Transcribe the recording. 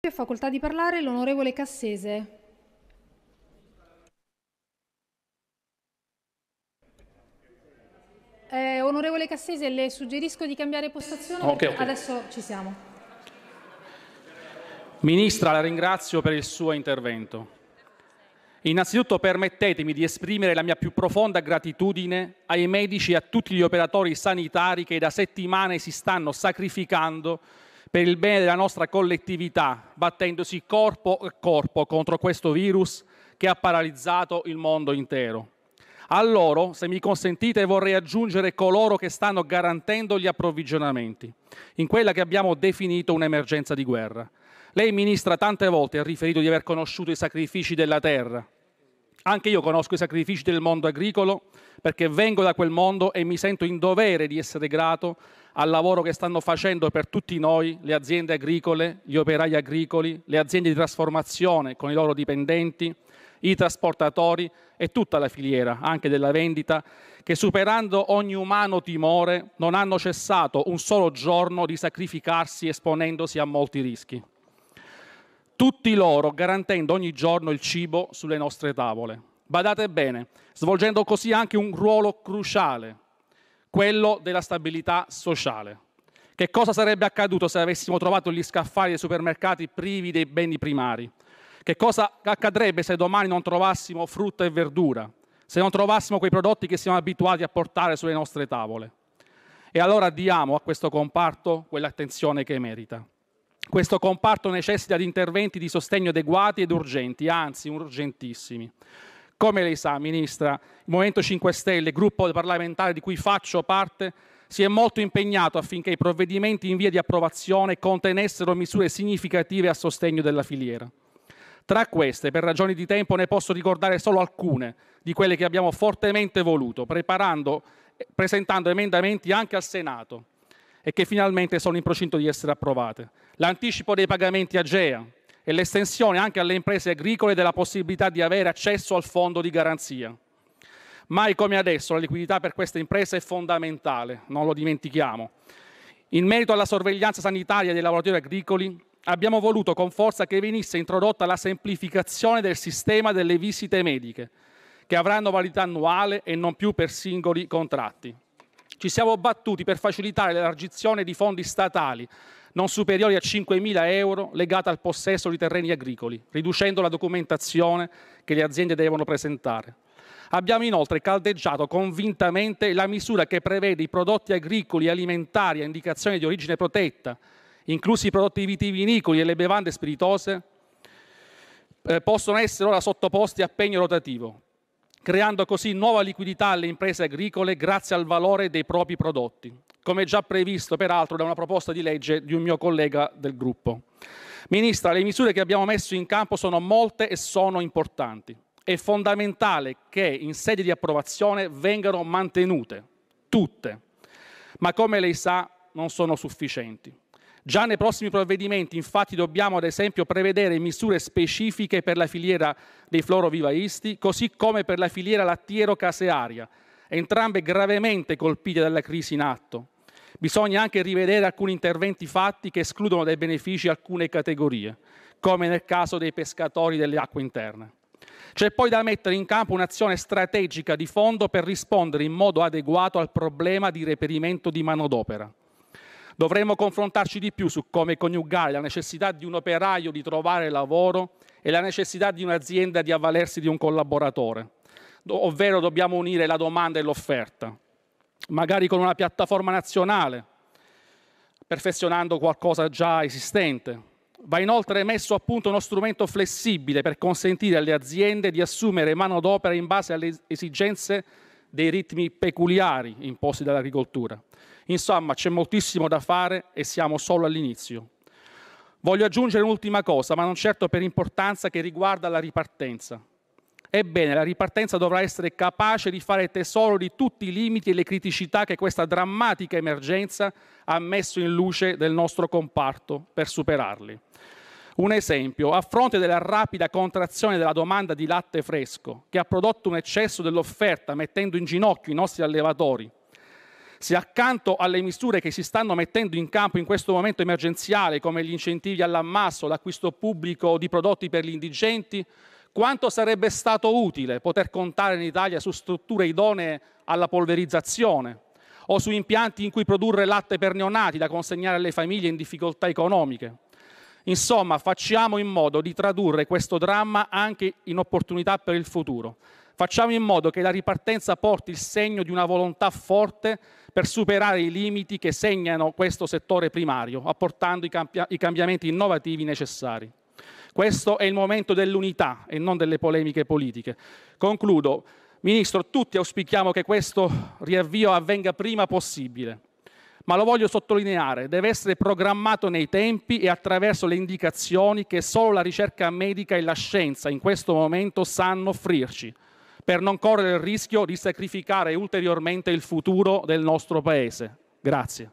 Ha facoltà di parlare l'onorevole Cassese. Eh, onorevole Cassese, le suggerisco di cambiare postazione okay, okay. adesso ci siamo. Ministra, la ringrazio per il suo intervento. Innanzitutto permettetemi di esprimere la mia più profonda gratitudine ai medici e a tutti gli operatori sanitari che da settimane si stanno sacrificando per il bene della nostra collettività, battendosi corpo a corpo contro questo virus che ha paralizzato il mondo intero. A loro, se mi consentite, vorrei aggiungere coloro che stanno garantendo gli approvvigionamenti, in quella che abbiamo definito un'emergenza di guerra. Lei, Ministra, tante volte ha riferito di aver conosciuto i sacrifici della terra. Anche io conosco i sacrifici del mondo agricolo perché vengo da quel mondo e mi sento in dovere di essere grato al lavoro che stanno facendo per tutti noi le aziende agricole, gli operai agricoli, le aziende di trasformazione con i loro dipendenti, i trasportatori e tutta la filiera, anche della vendita, che superando ogni umano timore non hanno cessato un solo giorno di sacrificarsi esponendosi a molti rischi. Tutti loro garantendo ogni giorno il cibo sulle nostre tavole. Badate bene, svolgendo così anche un ruolo cruciale quello della stabilità sociale. Che cosa sarebbe accaduto se avessimo trovato gli scaffali dei supermercati privi dei beni primari? Che cosa accadrebbe se domani non trovassimo frutta e verdura? Se non trovassimo quei prodotti che siamo abituati a portare sulle nostre tavole? E allora diamo a questo comparto quell'attenzione che merita. Questo comparto necessita di interventi di sostegno adeguati ed urgenti, anzi urgentissimi. Come lei sa, Ministra, il Movimento 5 Stelle, gruppo parlamentare di cui faccio parte, si è molto impegnato affinché i provvedimenti in via di approvazione contenessero misure significative a sostegno della filiera. Tra queste, per ragioni di tempo, ne posso ricordare solo alcune di quelle che abbiamo fortemente voluto, presentando emendamenti anche al Senato e che finalmente sono in procinto di essere approvate. L'anticipo dei pagamenti a GEA, e l'estensione anche alle imprese agricole della possibilità di avere accesso al fondo di garanzia. Mai come adesso la liquidità per queste imprese è fondamentale, non lo dimentichiamo. In merito alla sorveglianza sanitaria dei lavoratori agricoli, abbiamo voluto con forza che venisse introdotta la semplificazione del sistema delle visite mediche, che avranno validità annuale e non più per singoli contratti. Ci siamo battuti per facilitare l'elargizione di fondi statali non superiori a 5.000 euro legata al possesso di terreni agricoli, riducendo la documentazione che le aziende devono presentare. Abbiamo inoltre caldeggiato convintamente la misura che prevede i prodotti agricoli e alimentari a indicazione di origine protetta, inclusi i prodotti vitivinicoli e le bevande spiritose, eh, possono essere ora sottoposti a pegno rotativo, creando così nuova liquidità alle imprese agricole grazie al valore dei propri prodotti, come già previsto peraltro da una proposta di legge di un mio collega del gruppo. Ministra, le misure che abbiamo messo in campo sono molte e sono importanti. È fondamentale che in sede di approvazione vengano mantenute tutte, ma come lei sa non sono sufficienti. Già nei prossimi provvedimenti infatti dobbiamo ad esempio prevedere misure specifiche per la filiera dei florovivaisti, così come per la filiera lattiero-casearia, entrambe gravemente colpite dalla crisi in atto. Bisogna anche rivedere alcuni interventi fatti che escludono dai benefici alcune categorie, come nel caso dei pescatori delle acque interne. C'è poi da mettere in campo un'azione strategica di fondo per rispondere in modo adeguato al problema di reperimento di manodopera. Dovremmo confrontarci di più su come coniugare la necessità di un operaio di trovare lavoro e la necessità di un'azienda di avvalersi di un collaboratore, ovvero dobbiamo unire la domanda e l'offerta, magari con una piattaforma nazionale, perfezionando qualcosa già esistente. Va inoltre messo a punto uno strumento flessibile per consentire alle aziende di assumere mano d'opera in base alle esigenze dei ritmi peculiari imposti dall'agricoltura. Insomma, c'è moltissimo da fare e siamo solo all'inizio. Voglio aggiungere un'ultima cosa, ma non certo per importanza, che riguarda la ripartenza. Ebbene, la ripartenza dovrà essere capace di fare tesoro di tutti i limiti e le criticità che questa drammatica emergenza ha messo in luce del nostro comparto per superarli. Un esempio, a fronte della rapida contrazione della domanda di latte fresco, che ha prodotto un eccesso dell'offerta mettendo in ginocchio i nostri allevatori, se accanto alle misure che si stanno mettendo in campo in questo momento emergenziale, come gli incentivi all'ammasso, l'acquisto pubblico di prodotti per gli indigenti, quanto sarebbe stato utile poter contare in Italia su strutture idonee alla polverizzazione o su impianti in cui produrre latte per neonati da consegnare alle famiglie in difficoltà economiche. Insomma, facciamo in modo di tradurre questo dramma anche in opportunità per il futuro. Facciamo in modo che la ripartenza porti il segno di una volontà forte per superare i limiti che segnano questo settore primario, apportando i, cambi i cambiamenti innovativi necessari. Questo è il momento dell'unità e non delle polemiche politiche. Concludo. Ministro, tutti auspichiamo che questo riavvio avvenga prima possibile ma lo voglio sottolineare, deve essere programmato nei tempi e attraverso le indicazioni che solo la ricerca medica e la scienza in questo momento sanno offrirci per non correre il rischio di sacrificare ulteriormente il futuro del nostro Paese. Grazie.